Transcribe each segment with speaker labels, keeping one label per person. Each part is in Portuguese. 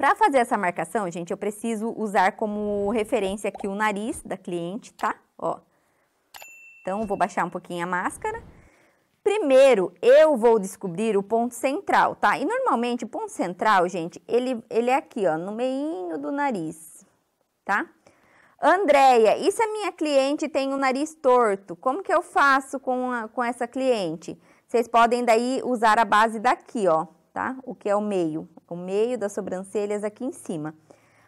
Speaker 1: Para fazer essa marcação, gente, eu preciso usar como referência aqui o nariz da cliente, tá? Ó. Então, vou baixar um pouquinho a máscara. Primeiro, eu vou descobrir o ponto central, tá? E normalmente o ponto central, gente, ele, ele é aqui, ó, no meinho do nariz, tá? Andréia, e se a minha cliente tem o nariz torto? Como que eu faço com, a, com essa cliente? Vocês podem daí usar a base daqui, ó, tá? O que é o meio. O meio das sobrancelhas aqui em cima.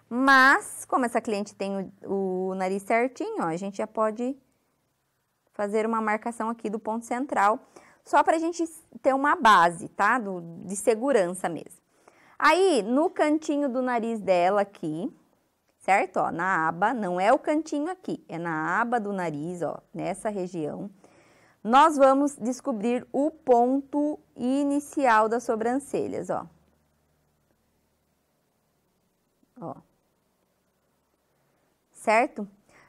Speaker 1: Mas, como essa cliente tem o, o nariz certinho, ó, a gente já pode fazer uma marcação aqui do ponto central, só para a gente ter uma base, tá? Do, de segurança mesmo. Aí, no cantinho do nariz dela aqui, certo? Ó, na aba, não é o cantinho aqui, é na aba do nariz, ó, nessa região nós vamos descobrir o ponto inicial das sobrancelhas, ó. Ó. Certo?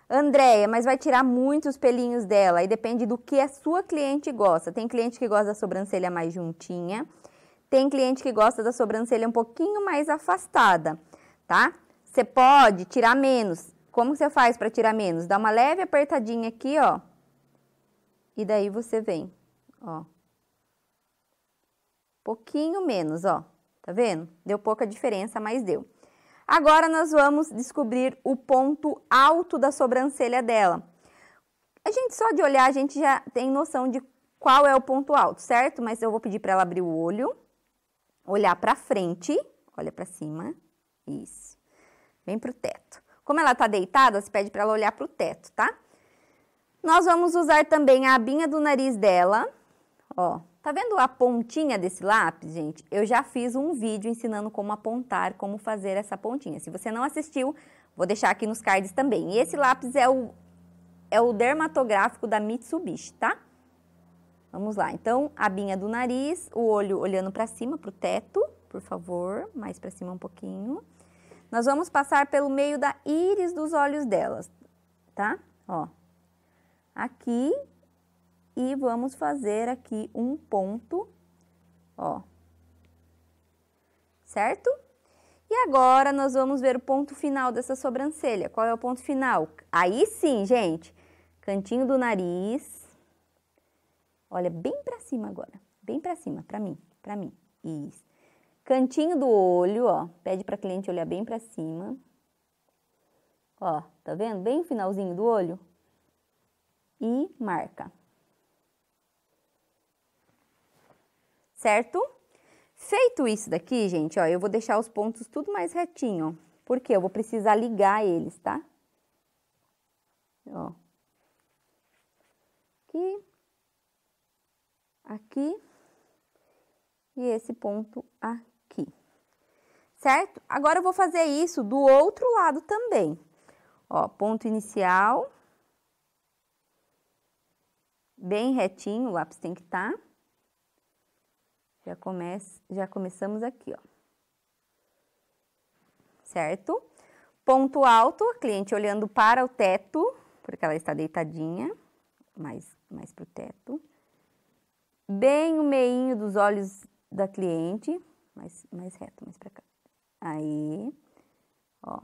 Speaker 1: Andréia, mas vai tirar muitos pelinhos dela e depende do que a sua cliente gosta. Tem cliente que gosta da sobrancelha mais juntinha, tem cliente que gosta da sobrancelha um pouquinho mais afastada, tá? Você pode tirar menos. Como você faz para tirar menos? Dá uma leve apertadinha aqui, ó e daí você vem, ó. Pouquinho menos, ó. Tá vendo? Deu pouca diferença, mas deu. Agora nós vamos descobrir o ponto alto da sobrancelha dela. A gente só de olhar a gente já tem noção de qual é o ponto alto, certo? Mas eu vou pedir para ela abrir o olho, olhar para frente, olha para cima, isso. Vem pro teto. Como ela tá deitada, se pede para ela olhar pro teto, tá? Nós vamos usar também a abinha do nariz dela, ó. Tá vendo a pontinha desse lápis, gente? Eu já fiz um vídeo ensinando como apontar, como fazer essa pontinha. Se você não assistiu, vou deixar aqui nos cards também. E esse lápis é o, é o dermatográfico da Mitsubishi, tá? Vamos lá, então, abinha do nariz, o olho olhando para cima, para o teto, por favor, mais para cima um pouquinho. Nós vamos passar pelo meio da íris dos olhos delas, tá? Ó, aqui e vamos fazer aqui um ponto, ó. Certo? E agora nós vamos ver o ponto final dessa sobrancelha. Qual é o ponto final? Aí sim, gente, cantinho do nariz. Olha bem para cima agora, bem para cima, para mim, para mim. Isso. Cantinho do olho, ó. Pede para cliente olhar bem para cima. Ó, tá vendo? Bem o finalzinho do olho e marca. Certo? Feito isso daqui, gente, ó, eu vou deixar os pontos tudo mais retinho, ó, porque eu vou precisar ligar eles, tá? Ó. Aqui. Aqui. E esse ponto aqui. Certo? Agora eu vou fazer isso do outro lado também. Ó, ponto inicial, bem retinho, o lápis tem que estar. Tá. Já, comece, já começamos aqui, ó. Certo? Ponto alto, a cliente olhando para o teto, porque ela está deitadinha, mais, mais para o teto. Bem o meinho dos olhos da cliente, mais, mais reto, mais para cá. Aí, ó,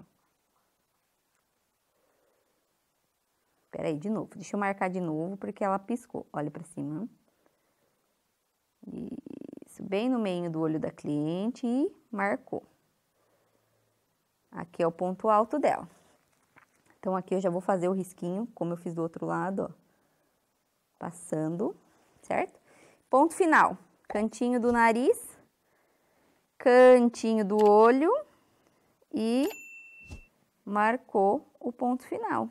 Speaker 1: Peraí, de novo. Deixa eu marcar de novo, porque ela piscou. Olha para cima. Isso, bem no meio do olho da cliente e marcou. Aqui é o ponto alto dela. Então, aqui eu já vou fazer o risquinho, como eu fiz do outro lado, ó. Passando, certo? Ponto final. Cantinho do nariz, cantinho do olho e marcou o ponto final.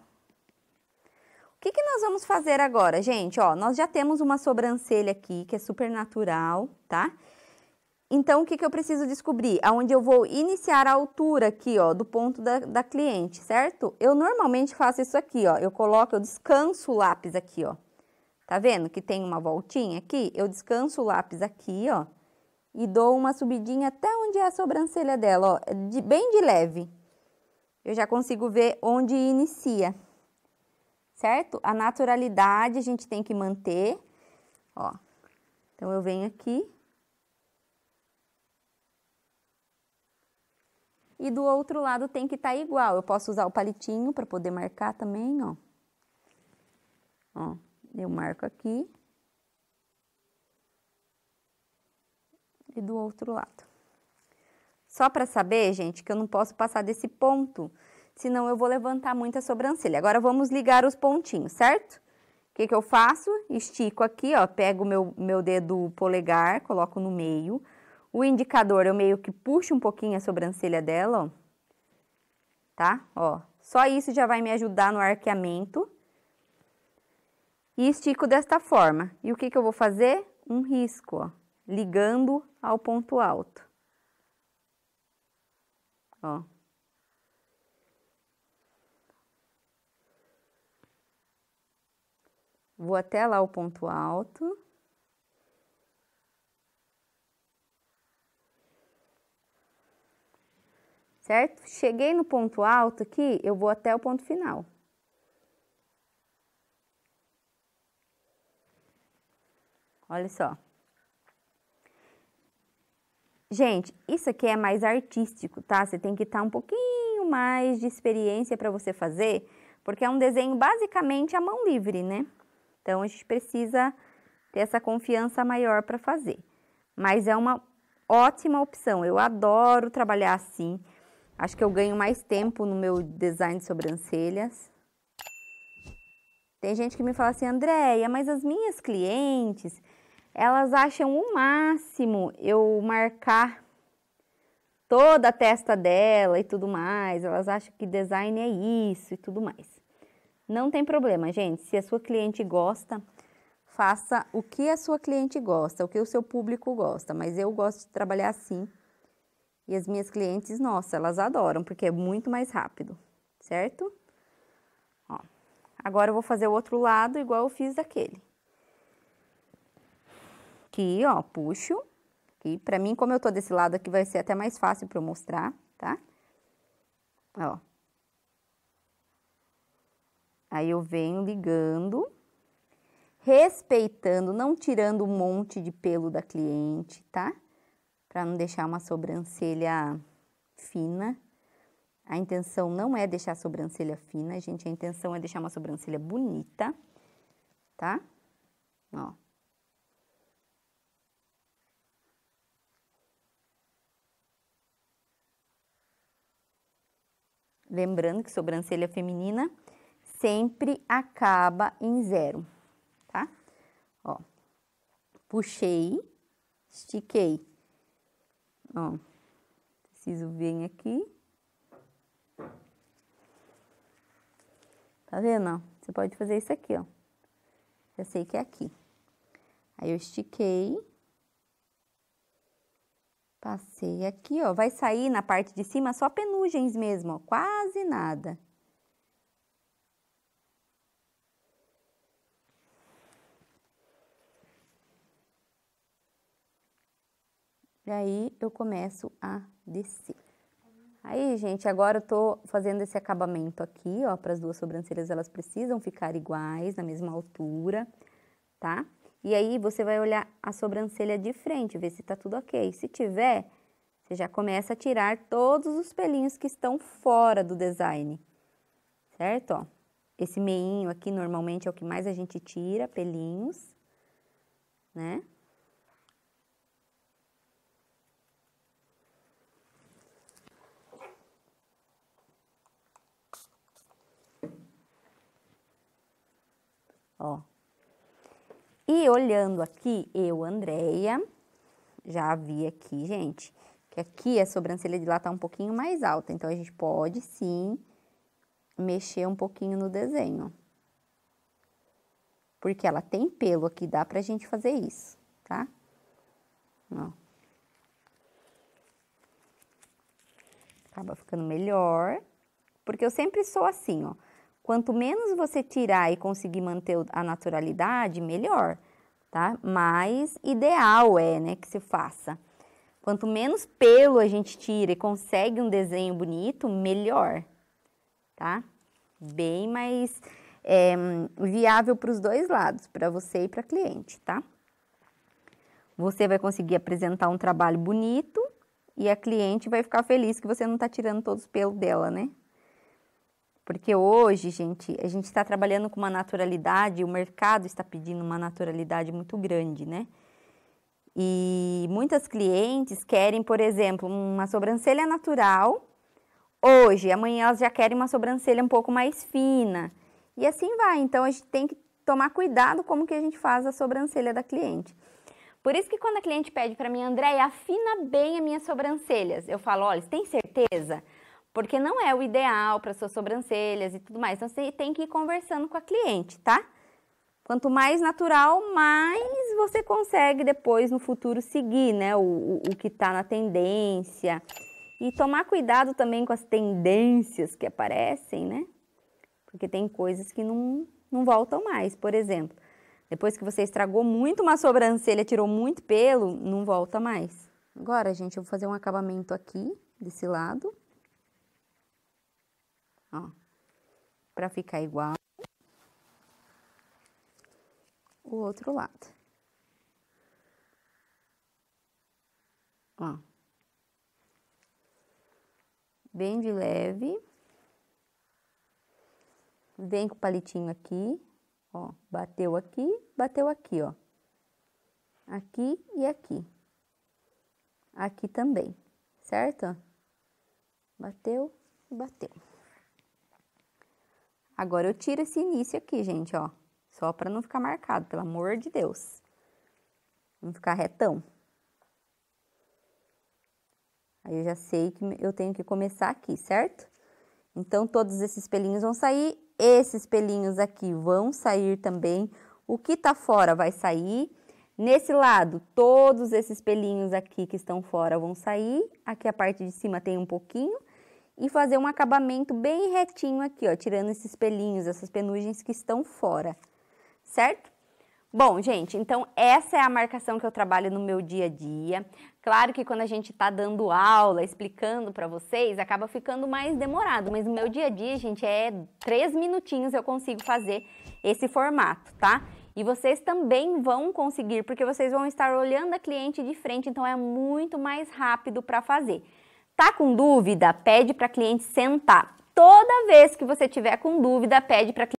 Speaker 1: O que, que nós vamos fazer agora, gente? Ó, nós já temos uma sobrancelha aqui, que é super natural, tá? Então, o que, que eu preciso descobrir? Aonde eu vou iniciar a altura aqui, ó, do ponto da, da cliente, certo? Eu normalmente faço isso aqui, ó, eu coloco, eu descanso o lápis aqui, ó. Tá vendo que tem uma voltinha aqui? Eu descanso o lápis aqui, ó, e dou uma subidinha até onde é a sobrancelha dela, ó, de, bem de leve. Eu já consigo ver onde inicia, certo? A naturalidade a gente tem que manter, ó. Então, eu venho aqui. E do outro lado tem que estar tá igual. Eu posso usar o palitinho para poder marcar também, ó. Ó, eu marco aqui. E do outro lado. Só para saber, gente, que eu não posso passar desse ponto, senão eu vou levantar muita sobrancelha. Agora, vamos ligar os pontinhos, certo? O que, que eu faço? Estico aqui, ó, pego o meu, meu dedo polegar, coloco no meio. O indicador, eu meio que puxo um pouquinho a sobrancelha dela, ó. Tá? Ó, só isso já vai me ajudar no arqueamento. E estico desta forma. E o que, que eu vou fazer? Um risco, ó, ligando ao ponto alto. Ó. Vou até lá o ponto alto. Certo? Cheguei no ponto alto aqui, eu vou até o ponto final. Olha só. Gente, isso aqui é mais artístico, tá? Você tem que estar tá um pouquinho mais de experiência para você fazer, porque é um desenho basicamente à mão livre, né? Então, a gente precisa ter essa confiança maior para fazer. Mas é uma ótima opção. Eu adoro trabalhar assim. Acho que eu ganho mais tempo no meu design de sobrancelhas. Tem gente que me fala assim, Andréia, mas as minhas clientes, elas acham o máximo eu marcar toda a testa dela e tudo mais. Elas acham que design é isso e tudo mais. Não tem problema, gente. Se a sua cliente gosta, faça o que a sua cliente gosta, o que o seu público gosta. Mas eu gosto de trabalhar assim. E as minhas clientes, nossa, elas adoram, porque é muito mais rápido, certo? Ó, agora eu vou fazer o outro lado igual eu fiz daquele. Aqui, ó, puxo. Aqui, pra mim, como eu tô desse lado aqui, vai ser até mais fácil pra eu mostrar, tá? Ó, Aí eu venho ligando, respeitando, não tirando um monte de pelo da cliente, tá? Para não deixar uma sobrancelha fina. A intenção não é deixar a sobrancelha fina, gente, a intenção é deixar uma sobrancelha bonita, tá? Ó. Lembrando que sobrancelha feminina sempre acaba em zero, tá? Ó, puxei, estiquei. Ó, preciso vir aqui. Tá vendo? Você pode fazer isso aqui, ó. Já sei que é aqui. Aí eu estiquei. Passei aqui, ó. Vai sair na parte de cima só penugens mesmo, ó. Quase nada. E aí eu começo a descer. Aí, gente, agora eu tô fazendo esse acabamento aqui, ó, para as duas sobrancelhas elas precisam ficar iguais, na mesma altura, tá? E aí você vai olhar a sobrancelha de frente, ver se tá tudo ok. Se tiver, você já começa a tirar todos os pelinhos que estão fora do design, certo? Ó, esse meinho aqui normalmente é o que mais a gente tira, pelinhos, né? ó. E olhando aqui, eu, Andréia, já vi aqui, gente, que aqui a sobrancelha de lá tá um pouquinho mais alta. Então, a gente pode, sim, mexer um pouquinho no desenho. Porque ela tem pelo aqui, dá pra gente fazer isso, tá? Ó. Acaba ficando melhor. Porque eu sempre sou assim, ó. Quanto menos você tirar e conseguir manter a naturalidade, melhor, tá? Mais ideal é, né, que se faça. Quanto menos pelo a gente tira e consegue um desenho bonito, melhor, tá? Bem mais é, viável para os dois lados, para você e para cliente, tá? Você vai conseguir apresentar um trabalho bonito e a cliente vai ficar feliz que você não está tirando todos os pelos dela, né? Porque hoje, gente, a gente está trabalhando com uma naturalidade, o mercado está pedindo uma naturalidade muito grande, né? E muitas clientes querem, por exemplo, uma sobrancelha natural hoje, amanhã elas já querem uma sobrancelha um pouco mais fina. E assim vai. Então a gente tem que tomar cuidado como que a gente faz a sobrancelha da cliente. Por isso que quando a cliente pede para mim, Andréia, afina bem as minhas sobrancelhas, eu falo, olha, tem certeza? porque não é o ideal para suas sobrancelhas e tudo mais. Então você tem que ir conversando com a cliente, tá? Quanto mais natural, mais você consegue depois no futuro seguir, né? O, o, o que está na tendência. E tomar cuidado também com as tendências que aparecem, né? Porque tem coisas que não, não voltam mais. Por exemplo, depois que você estragou muito uma sobrancelha, tirou muito pelo, não volta mais. Agora, gente, eu vou fazer um acabamento aqui, desse lado ó, para ficar igual o outro lado. Ó. Bem de leve. Vem com o palitinho aqui, ó, bateu aqui, bateu aqui, ó. Aqui e aqui. Aqui também, certo? Bateu, bateu. Agora eu tiro esse início aqui, gente, ó. Só para não ficar marcado, pelo amor de Deus. Não ficar retão. Aí eu já sei que eu tenho que começar aqui, certo? Então, todos esses pelinhos vão sair. Esses pelinhos aqui vão sair também. O que tá fora vai sair. Nesse lado, todos esses pelinhos aqui que estão fora vão sair. Aqui a parte de cima tem um pouquinho e fazer um acabamento bem retinho aqui, ó, tirando esses pelinhos, essas penugens que estão fora, certo? Bom, gente, então essa é a marcação que eu trabalho no meu dia a dia. Claro que quando a gente está dando aula, explicando para vocês, acaba ficando mais demorado, mas no meu dia a dia, gente, é três minutinhos eu consigo fazer esse formato, tá? E vocês também vão conseguir, porque vocês vão estar olhando a cliente de frente, então é muito mais rápido para fazer. Tá com dúvida? Pede para cliente sentar. Toda vez que você tiver com dúvida, pede para